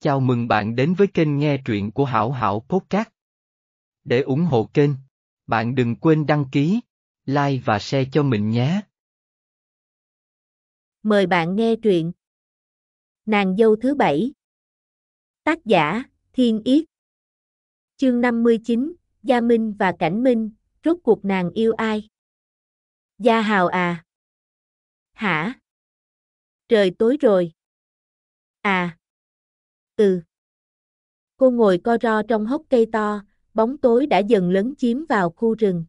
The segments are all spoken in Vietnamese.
Chào mừng bạn đến với kênh nghe truyện của Hảo Hảo Podcast. Để ủng hộ kênh, bạn đừng quên đăng ký, like và share cho mình nhé. Mời bạn nghe truyện Nàng dâu thứ bảy Tác giả, Thiên Yết Chương 59, Gia Minh và Cảnh Minh, rốt cuộc nàng yêu ai? Gia Hào à? Hả? Trời tối rồi. À Ừ. Cô ngồi co ro trong hốc cây to, bóng tối đã dần lấn chiếm vào khu rừng.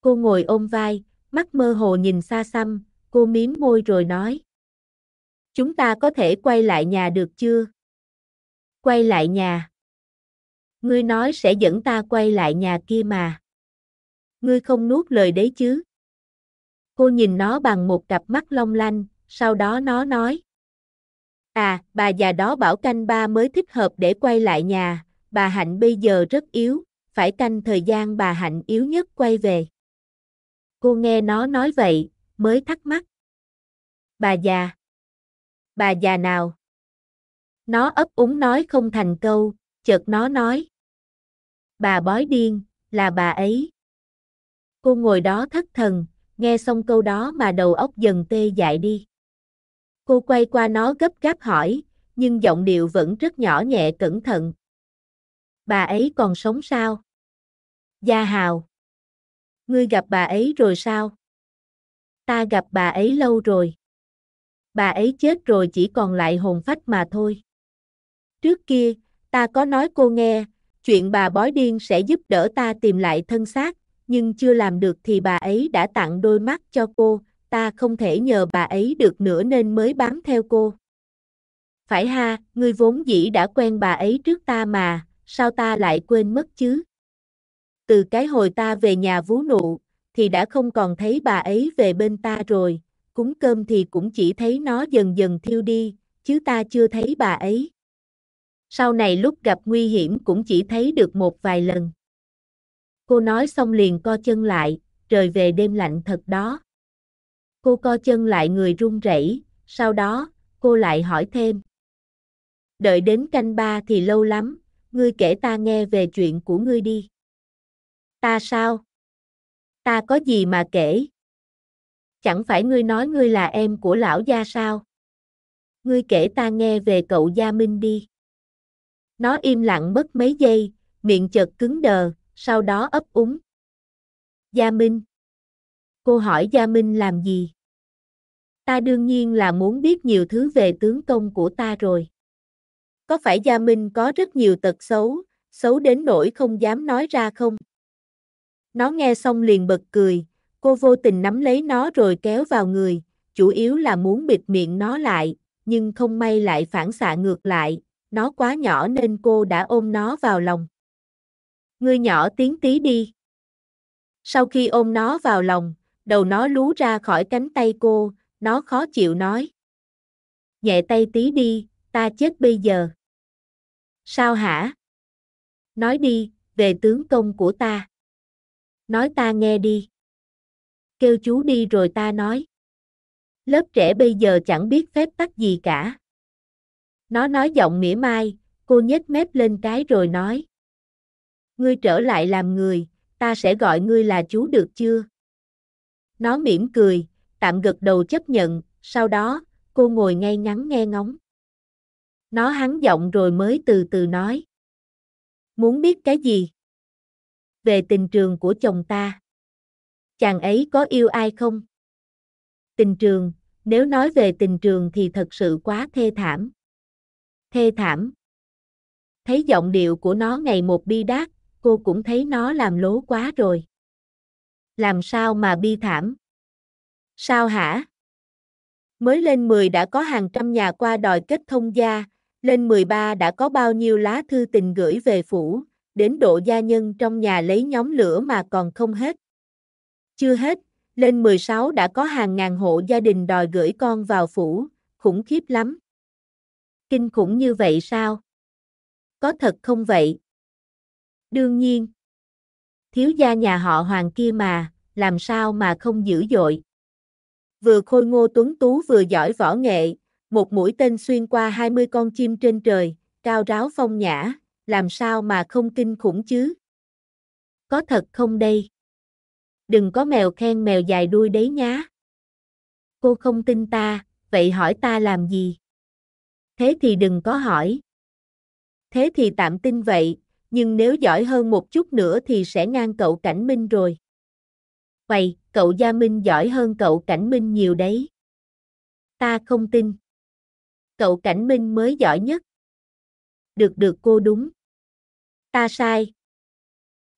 Cô ngồi ôm vai, mắt mơ hồ nhìn xa xăm, cô miếm môi rồi nói. Chúng ta có thể quay lại nhà được chưa? Quay lại nhà. Ngươi nói sẽ dẫn ta quay lại nhà kia mà. Ngươi không nuốt lời đấy chứ? Cô nhìn nó bằng một cặp mắt long lanh, sau đó nó nói. À, bà già đó bảo canh ba mới thích hợp để quay lại nhà, bà Hạnh bây giờ rất yếu, phải canh thời gian bà Hạnh yếu nhất quay về. Cô nghe nó nói vậy, mới thắc mắc. Bà già. Bà già nào? Nó ấp úng nói không thành câu, chợt nó nói. Bà bói điên, là bà ấy. Cô ngồi đó thất thần, nghe xong câu đó mà đầu óc dần tê dại đi. Cô quay qua nó gấp gáp hỏi, nhưng giọng điệu vẫn rất nhỏ nhẹ cẩn thận. Bà ấy còn sống sao? Gia Hào. Ngươi gặp bà ấy rồi sao? Ta gặp bà ấy lâu rồi. Bà ấy chết rồi chỉ còn lại hồn phách mà thôi. Trước kia, ta có nói cô nghe, chuyện bà bói điên sẽ giúp đỡ ta tìm lại thân xác, nhưng chưa làm được thì bà ấy đã tặng đôi mắt cho cô, ta không thể nhờ bà ấy được nữa nên mới bám theo cô. Phải ha, ngươi vốn dĩ đã quen bà ấy trước ta mà, sao ta lại quên mất chứ? Từ cái hồi ta về nhà vú nụ, thì đã không còn thấy bà ấy về bên ta rồi, cúng cơm thì cũng chỉ thấy nó dần dần thiêu đi, chứ ta chưa thấy bà ấy. Sau này lúc gặp nguy hiểm cũng chỉ thấy được một vài lần. Cô nói xong liền co chân lại, trời về đêm lạnh thật đó. Cô co chân lại người run rẩy, sau đó, cô lại hỏi thêm. Đợi đến canh ba thì lâu lắm, ngươi kể ta nghe về chuyện của ngươi đi. Ta sao? Ta có gì mà kể? Chẳng phải ngươi nói ngươi là em của lão gia sao? Ngươi kể ta nghe về cậu Gia Minh đi. Nó im lặng mất mấy giây, miệng chợt cứng đờ, sau đó ấp úng. Gia Minh Cô hỏi Gia Minh làm gì? Ta đương nhiên là muốn biết nhiều thứ về tướng công của ta rồi. Có phải Gia Minh có rất nhiều tật xấu, xấu đến nỗi không dám nói ra không? Nó nghe xong liền bật cười, cô vô tình nắm lấy nó rồi kéo vào người, chủ yếu là muốn bịt miệng nó lại, nhưng không may lại phản xạ ngược lại, nó quá nhỏ nên cô đã ôm nó vào lòng. Ngươi nhỏ tiếng tí đi. Sau khi ôm nó vào lòng, đầu nó lú ra khỏi cánh tay cô, nó khó chịu nói. Nhẹ tay tí đi, ta chết bây giờ. Sao hả? Nói đi, về tướng công của ta. Nói ta nghe đi. Kêu chú đi rồi ta nói. Lớp trẻ bây giờ chẳng biết phép tắc gì cả. Nó nói giọng mỉa mai, cô nhếch mép lên cái rồi nói. Ngươi trở lại làm người, ta sẽ gọi ngươi là chú được chưa? Nó mỉm cười, tạm gật đầu chấp nhận, sau đó, cô ngồi ngay ngắn nghe ngóng. Nó hắn giọng rồi mới từ từ nói. Muốn biết cái gì? Về tình trường của chồng ta. Chàng ấy có yêu ai không? Tình trường, nếu nói về tình trường thì thật sự quá thê thảm. Thê thảm. Thấy giọng điệu của nó ngày một bi đát, cô cũng thấy nó làm lố quá rồi. Làm sao mà bi thảm? Sao hả? Mới lên 10 đã có hàng trăm nhà qua đòi kết thông gia, lên 13 đã có bao nhiêu lá thư tình gửi về phủ, đến độ gia nhân trong nhà lấy nhóm lửa mà còn không hết. Chưa hết, lên 16 đã có hàng ngàn hộ gia đình đòi gửi con vào phủ, khủng khiếp lắm. Kinh khủng như vậy sao? Có thật không vậy? Đương nhiên. Thiếu gia nhà họ Hoàng kia mà, làm sao mà không dữ dội vừa khôi ngô tuấn tú vừa giỏi võ nghệ, một mũi tên xuyên qua 20 con chim trên trời, cao ráo phong nhã, làm sao mà không kinh khủng chứ? Có thật không đây? Đừng có mèo khen mèo dài đuôi đấy nhá. Cô không tin ta, vậy hỏi ta làm gì? Thế thì đừng có hỏi. Thế thì tạm tin vậy, nhưng nếu giỏi hơn một chút nữa thì sẽ ngang cậu Cảnh Minh rồi. Vậy, cậu Gia Minh giỏi hơn cậu Cảnh Minh nhiều đấy. Ta không tin. Cậu Cảnh Minh mới giỏi nhất. Được được cô đúng. Ta sai.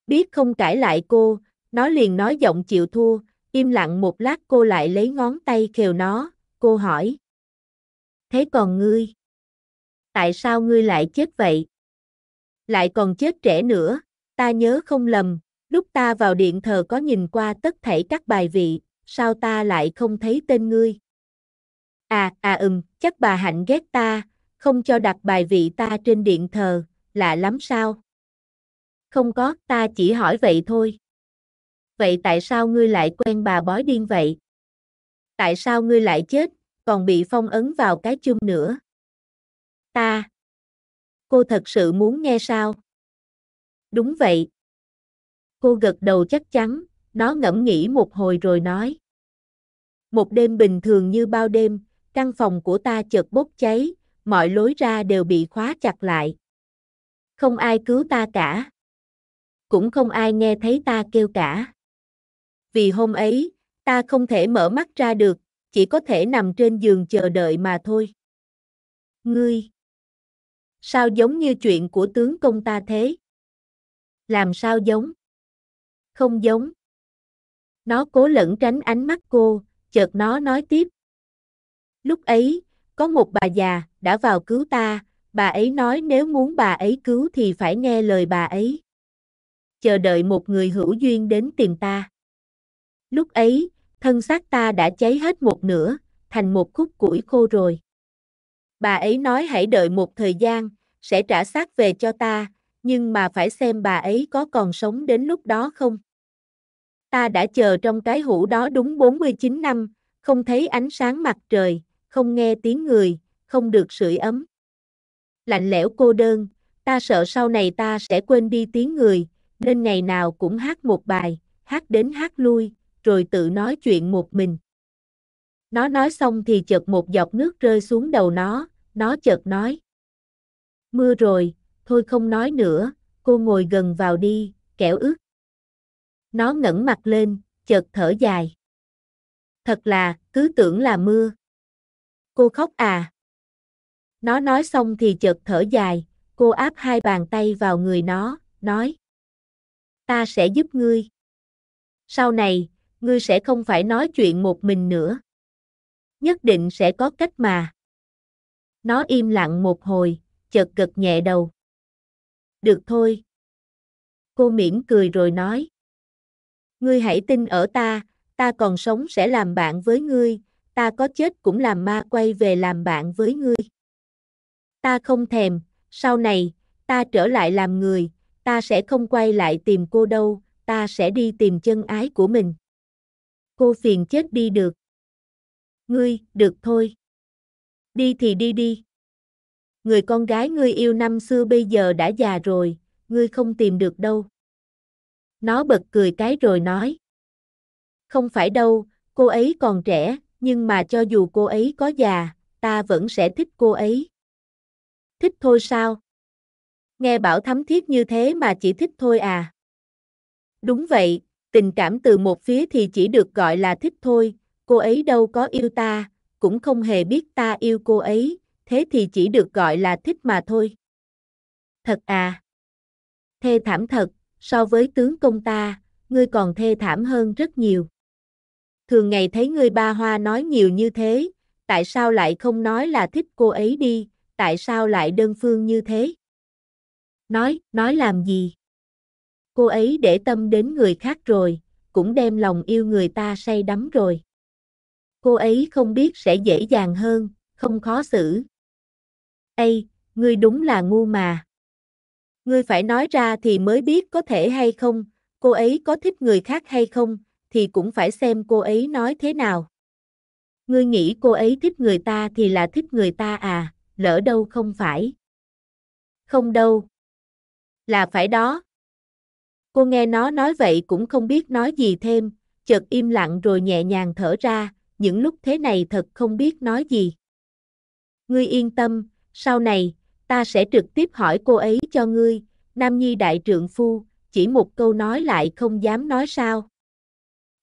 Biết không cãi lại cô, nó liền nói giọng chịu thua, im lặng một lát cô lại lấy ngón tay khều nó, cô hỏi. Thế còn ngươi? Tại sao ngươi lại chết vậy? Lại còn chết trẻ nữa, ta nhớ không lầm, Lúc ta vào điện thờ có nhìn qua tất thảy các bài vị, sao ta lại không thấy tên ngươi? À, à ừm, chắc bà Hạnh ghét ta, không cho đặt bài vị ta trên điện thờ, lạ lắm sao? Không có, ta chỉ hỏi vậy thôi. Vậy tại sao ngươi lại quen bà bói điên vậy? Tại sao ngươi lại chết, còn bị phong ấn vào cái chung nữa? Ta. Cô thật sự muốn nghe sao? Đúng vậy, Cô gật đầu chắc chắn, nó ngẫm nghĩ một hồi rồi nói. Một đêm bình thường như bao đêm, căn phòng của ta chợt bốc cháy, mọi lối ra đều bị khóa chặt lại. Không ai cứu ta cả. Cũng không ai nghe thấy ta kêu cả. Vì hôm ấy, ta không thể mở mắt ra được, chỉ có thể nằm trên giường chờ đợi mà thôi. Ngươi! Sao giống như chuyện của tướng công ta thế? Làm sao giống? không giống. Nó cố lẩn tránh ánh mắt cô, chợt nó nói tiếp. Lúc ấy, có một bà già đã vào cứu ta, bà ấy nói nếu muốn bà ấy cứu thì phải nghe lời bà ấy. Chờ đợi một người hữu duyên đến tìm ta. Lúc ấy, thân xác ta đã cháy hết một nửa, thành một khúc củi khô rồi. Bà ấy nói hãy đợi một thời gian, sẽ trả xác về cho ta, nhưng mà phải xem bà ấy có còn sống đến lúc đó không ta đã chờ trong cái hũ đó đúng 49 năm, không thấy ánh sáng mặt trời, không nghe tiếng người, không được sưởi ấm. Lạnh lẽo cô đơn, ta sợ sau này ta sẽ quên đi tiếng người, nên ngày nào cũng hát một bài, hát đến hát lui, rồi tự nói chuyện một mình. Nó nói xong thì chợt một giọt nước rơi xuống đầu nó, nó chợt nói. Mưa rồi, thôi không nói nữa, cô ngồi gần vào đi, kẻo ướt. Nó ngẩng mặt lên, chợt thở dài. Thật là, cứ tưởng là mưa. Cô khóc à. Nó nói xong thì chợt thở dài, cô áp hai bàn tay vào người nó, nói. Ta sẽ giúp ngươi. Sau này, ngươi sẽ không phải nói chuyện một mình nữa. Nhất định sẽ có cách mà. Nó im lặng một hồi, chợt gật nhẹ đầu. Được thôi. Cô mỉm cười rồi nói. Ngươi hãy tin ở ta, ta còn sống sẽ làm bạn với ngươi, ta có chết cũng làm ma quay về làm bạn với ngươi. Ta không thèm, sau này, ta trở lại làm người, ta sẽ không quay lại tìm cô đâu, ta sẽ đi tìm chân ái của mình. Cô phiền chết đi được. Ngươi, được thôi. Đi thì đi đi. Người con gái ngươi yêu năm xưa bây giờ đã già rồi, ngươi không tìm được đâu. Nó bật cười cái rồi nói. Không phải đâu, cô ấy còn trẻ, nhưng mà cho dù cô ấy có già, ta vẫn sẽ thích cô ấy. Thích thôi sao? Nghe bảo thấm thiết như thế mà chỉ thích thôi à? Đúng vậy, tình cảm từ một phía thì chỉ được gọi là thích thôi, cô ấy đâu có yêu ta, cũng không hề biết ta yêu cô ấy, thế thì chỉ được gọi là thích mà thôi. Thật à? Thê thảm thật, so với tướng công ta, ngươi còn thê thảm hơn rất nhiều. Thường ngày thấy ngươi ba hoa nói nhiều như thế, tại sao lại không nói là thích cô ấy đi, tại sao lại đơn phương như thế? Nói, nói làm gì? Cô ấy để tâm đến người khác rồi, cũng đem lòng yêu người ta say đắm rồi. Cô ấy không biết sẽ dễ dàng hơn, không khó xử. Ây, ngươi đúng là ngu mà. Ngươi phải nói ra thì mới biết có thể hay không, cô ấy có thích người khác hay không, thì cũng phải xem cô ấy nói thế nào. Ngươi nghĩ cô ấy thích người ta thì là thích người ta à, lỡ đâu không phải. Không đâu. Là phải đó. Cô nghe nó nói vậy cũng không biết nói gì thêm, chợt im lặng rồi nhẹ nhàng thở ra, những lúc thế này thật không biết nói gì. Ngươi yên tâm, sau này, ta sẽ trực tiếp hỏi cô ấy cho ngươi, Nam Nhi đại trượng phu, chỉ một câu nói lại không dám nói sao.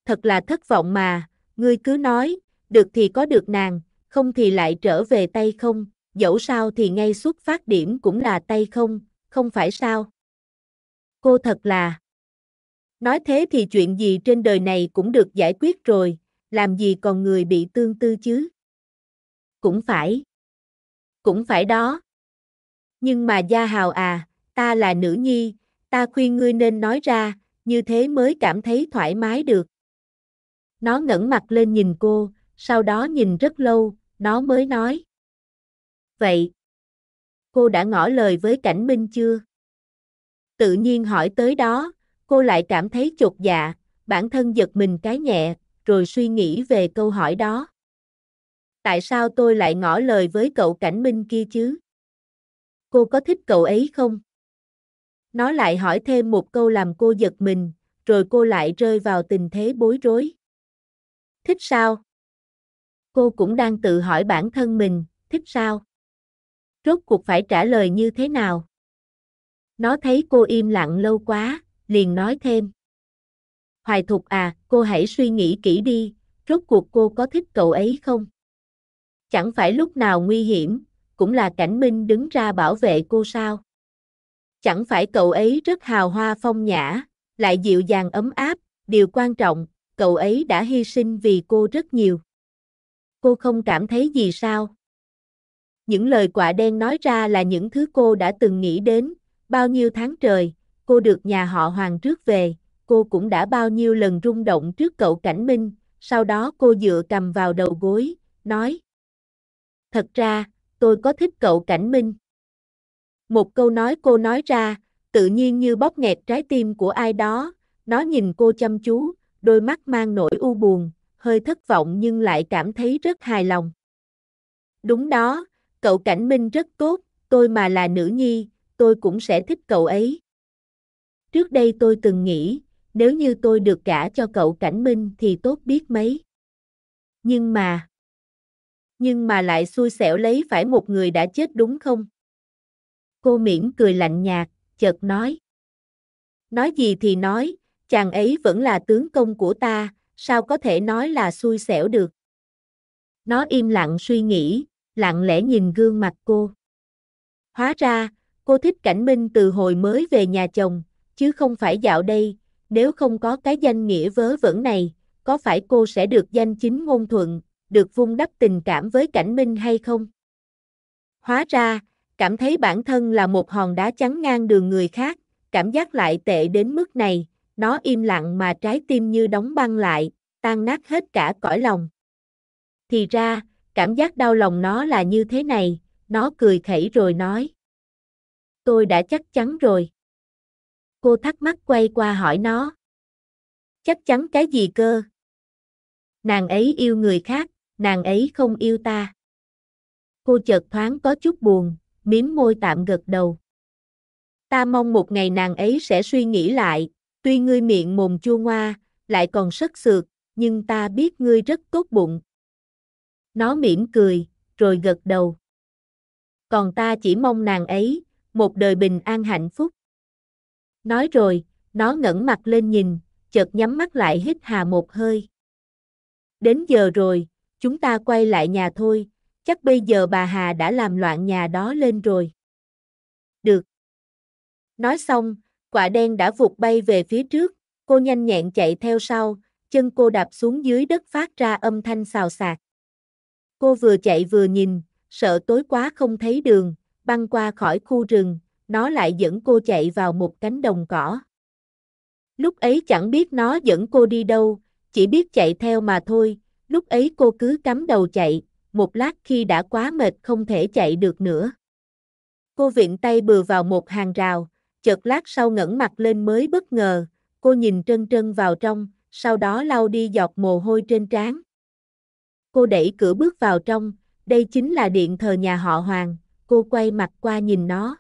Thật là thất vọng mà, ngươi cứ nói, được thì có được nàng, không thì lại trở về tay không, dẫu sao thì ngay xuất phát điểm cũng là tay không, không phải sao. Cô thật là... Nói thế thì chuyện gì trên đời này cũng được giải quyết rồi, làm gì còn người bị tương tư chứ? Cũng phải. Cũng phải đó, nhưng mà Gia Hào à, ta là nữ nhi, ta khuyên ngươi nên nói ra, như thế mới cảm thấy thoải mái được. Nó ngẩng mặt lên nhìn cô, sau đó nhìn rất lâu, nó mới nói. Vậy, cô đã ngỏ lời với Cảnh Minh chưa? Tự nhiên hỏi tới đó, cô lại cảm thấy chột dạ, bản thân giật mình cái nhẹ, rồi suy nghĩ về câu hỏi đó. Tại sao tôi lại ngỏ lời với cậu Cảnh Minh kia chứ? cô có thích cậu ấy không? Nó lại hỏi thêm một câu làm cô giật mình, rồi cô lại rơi vào tình thế bối rối. Thích sao? Cô cũng đang tự hỏi bản thân mình, thích sao? Rốt cuộc phải trả lời như thế nào? Nó thấy cô im lặng lâu quá, liền nói thêm. Hoài Thục à, cô hãy suy nghĩ kỹ đi, rốt cuộc cô có thích cậu ấy không? Chẳng phải lúc nào nguy hiểm, cũng là cảnh minh đứng ra bảo vệ cô sao? Chẳng phải cậu ấy rất hào hoa phong nhã, lại dịu dàng ấm áp, điều quan trọng, cậu ấy đã hy sinh vì cô rất nhiều. Cô không cảm thấy gì sao? Những lời quả đen nói ra là những thứ cô đã từng nghĩ đến, bao nhiêu tháng trời, cô được nhà họ Hoàng trước về, cô cũng đã bao nhiêu lần rung động trước cậu Cảnh Minh, sau đó cô dựa cầm vào đầu gối, nói. Thật ra, tôi có thích cậu Cảnh Minh. Một câu nói cô nói ra, tự nhiên như bóp nghẹt trái tim của ai đó, nó nhìn cô chăm chú, đôi mắt mang nỗi u buồn, hơi thất vọng nhưng lại cảm thấy rất hài lòng. Đúng đó, cậu Cảnh Minh rất tốt, tôi mà là nữ nhi, tôi cũng sẽ thích cậu ấy. Trước đây tôi từng nghĩ, nếu như tôi được gả cho cậu Cảnh Minh thì tốt biết mấy. Nhưng mà nhưng mà lại xui xẻo lấy phải một người đã chết đúng không? Cô mỉm cười lạnh nhạt, chợt nói. Nói gì thì nói, chàng ấy vẫn là tướng công của ta, sao có thể nói là xui xẻo được? Nó im lặng suy nghĩ, lặng lẽ nhìn gương mặt cô. Hóa ra, cô thích cảnh minh từ hồi mới về nhà chồng, chứ không phải dạo đây, nếu không có cái danh nghĩa vớ vẩn này, có phải cô sẽ được danh chính ngôn thuận, được vun đắp tình cảm với cảnh minh hay không? Hóa ra, cảm thấy bản thân là một hòn đá chắn ngang đường người khác, cảm giác lại tệ đến mức này, nó im lặng mà trái tim như đóng băng lại, tan nát hết cả cõi lòng. Thì ra, cảm giác đau lòng nó là như thế này, nó cười khẩy rồi nói. Tôi đã chắc chắn rồi. Cô thắc mắc quay qua hỏi nó. Chắc chắn cái gì cơ? Nàng ấy yêu người khác, nàng ấy không yêu ta. Cô chợt thoáng có chút buồn, miếm môi tạm gật đầu. Ta mong một ngày nàng ấy sẽ suy nghĩ lại, tuy ngươi miệng mồm chua ngoa, lại còn sức sượt, nhưng ta biết ngươi rất tốt bụng. Nó mỉm cười, rồi gật đầu. Còn ta chỉ mong nàng ấy, một đời bình an hạnh phúc. Nói rồi, nó ngẩng mặt lên nhìn, chợt nhắm mắt lại hít hà một hơi. Đến giờ rồi, chúng ta quay lại nhà thôi, chắc bây giờ bà Hà đã làm loạn nhà đó lên rồi. Được. Nói xong, quả đen đã vụt bay về phía trước, cô nhanh nhẹn chạy theo sau, chân cô đạp xuống dưới đất phát ra âm thanh xào xạc. Cô vừa chạy vừa nhìn, sợ tối quá không thấy đường, băng qua khỏi khu rừng, nó lại dẫn cô chạy vào một cánh đồng cỏ. Lúc ấy chẳng biết nó dẫn cô đi đâu, chỉ biết chạy theo mà thôi, Lúc ấy cô cứ cắm đầu chạy, một lát khi đã quá mệt không thể chạy được nữa. Cô viện tay bừa vào một hàng rào, chợt lát sau ngẩng mặt lên mới bất ngờ, cô nhìn trân trân vào trong, sau đó lau đi giọt mồ hôi trên trán. Cô đẩy cửa bước vào trong, đây chính là điện thờ nhà họ Hoàng, cô quay mặt qua nhìn nó.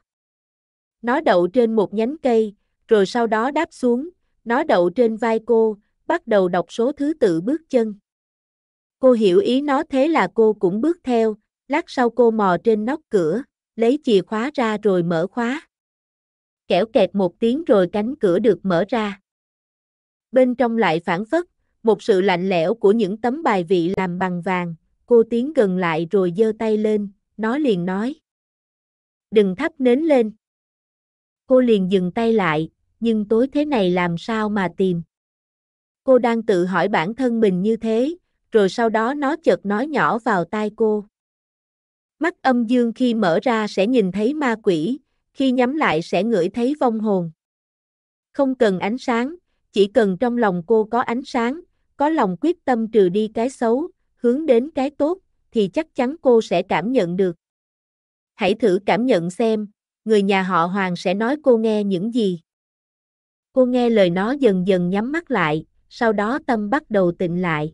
Nó đậu trên một nhánh cây, rồi sau đó đáp xuống, nó đậu trên vai cô, bắt đầu đọc số thứ tự bước chân. Cô hiểu ý nó thế là cô cũng bước theo, lát sau cô mò trên nóc cửa, lấy chìa khóa ra rồi mở khóa. Kẻo kẹt một tiếng rồi cánh cửa được mở ra. Bên trong lại phản phất, một sự lạnh lẽo của những tấm bài vị làm bằng vàng, cô tiến gần lại rồi giơ tay lên, nó liền nói. Đừng thắp nến lên. Cô liền dừng tay lại, nhưng tối thế này làm sao mà tìm. Cô đang tự hỏi bản thân mình như thế, rồi sau đó nó chợt nói nhỏ vào tai cô. Mắt âm dương khi mở ra sẽ nhìn thấy ma quỷ, khi nhắm lại sẽ ngửi thấy vong hồn. Không cần ánh sáng, chỉ cần trong lòng cô có ánh sáng, có lòng quyết tâm trừ đi cái xấu, hướng đến cái tốt, thì chắc chắn cô sẽ cảm nhận được. Hãy thử cảm nhận xem, người nhà họ Hoàng sẽ nói cô nghe những gì. Cô nghe lời nó dần dần nhắm mắt lại, sau đó tâm bắt đầu tịnh lại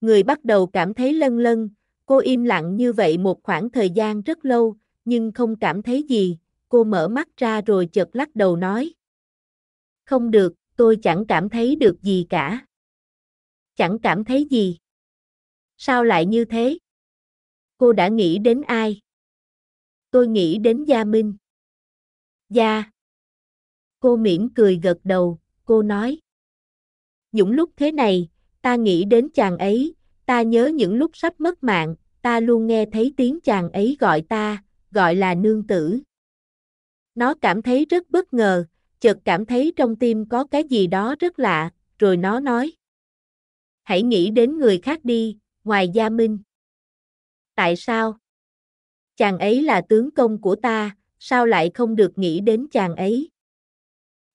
người bắt đầu cảm thấy lân lân, cô im lặng như vậy một khoảng thời gian rất lâu, nhưng không cảm thấy gì, cô mở mắt ra rồi chợt lắc đầu nói. Không được, tôi chẳng cảm thấy được gì cả. Chẳng cảm thấy gì. Sao lại như thế? Cô đã nghĩ đến ai? Tôi nghĩ đến Gia Minh. Gia. Cô mỉm cười gật đầu, cô nói. Những lúc thế này, ta nghĩ đến chàng ấy, ta nhớ những lúc sắp mất mạng, ta luôn nghe thấy tiếng chàng ấy gọi ta, gọi là nương tử. Nó cảm thấy rất bất ngờ, chợt cảm thấy trong tim có cái gì đó rất lạ, rồi nó nói. Hãy nghĩ đến người khác đi, ngoài Gia Minh. Tại sao? Chàng ấy là tướng công của ta, sao lại không được nghĩ đến chàng ấy?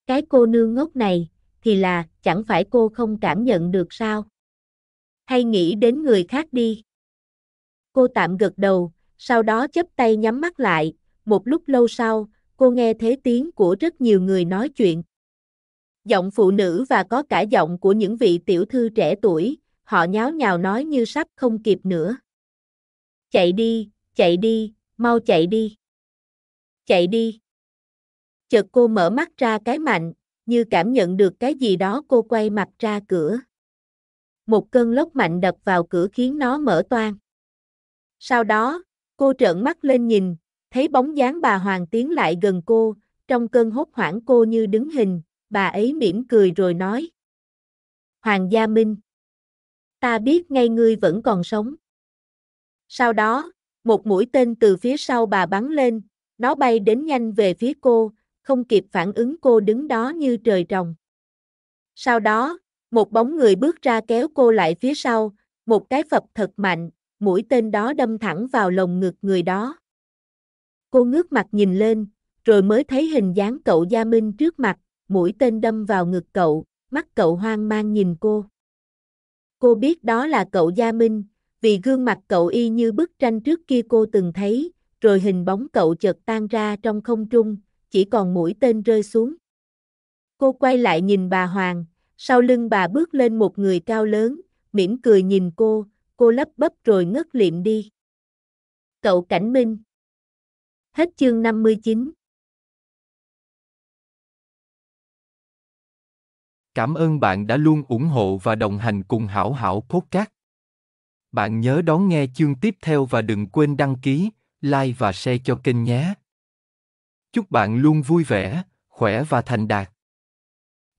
Cái cô nương ngốc này thì là, chẳng phải cô không cảm nhận được sao? Hay nghĩ đến người khác đi. Cô tạm gật đầu, sau đó chấp tay nhắm mắt lại, một lúc lâu sau, cô nghe thấy tiếng của rất nhiều người nói chuyện. Giọng phụ nữ và có cả giọng của những vị tiểu thư trẻ tuổi, họ nháo nhào nói như sắp không kịp nữa. Chạy đi, chạy đi, mau chạy đi. Chạy đi. Chợt cô mở mắt ra cái mạnh, như cảm nhận được cái gì đó cô quay mặt ra cửa. Một cơn lốc mạnh đập vào cửa khiến nó mở toang. Sau đó, cô trợn mắt lên nhìn, thấy bóng dáng bà Hoàng tiến lại gần cô, trong cơn hốt hoảng cô như đứng hình, bà ấy mỉm cười rồi nói. Hoàng Gia Minh Ta biết ngay ngươi vẫn còn sống. Sau đó, một mũi tên từ phía sau bà bắn lên, nó bay đến nhanh về phía cô, không kịp phản ứng cô đứng đó như trời trồng. Sau đó, một bóng người bước ra kéo cô lại phía sau, một cái phập thật mạnh, mũi tên đó đâm thẳng vào lồng ngực người đó. Cô ngước mặt nhìn lên, rồi mới thấy hình dáng cậu Gia Minh trước mặt, mũi tên đâm vào ngực cậu, mắt cậu hoang mang nhìn cô. Cô biết đó là cậu Gia Minh, vì gương mặt cậu y như bức tranh trước kia cô từng thấy, rồi hình bóng cậu chợt tan ra trong không trung, chỉ còn mũi tên rơi xuống. Cô quay lại nhìn bà Hoàng, sau lưng bà bước lên một người cao lớn, mỉm cười nhìn cô, cô lấp bấp rồi ngất liệm đi. Cậu Cảnh Minh Hết chương 59 Cảm ơn bạn đã luôn ủng hộ và đồng hành cùng Hảo Hảo Podcast. Bạn nhớ đón nghe chương tiếp theo và đừng quên đăng ký, like và share cho kênh nhé. Chúc bạn luôn vui vẻ, khỏe và thành đạt.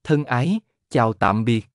Thân ái, chào tạm biệt.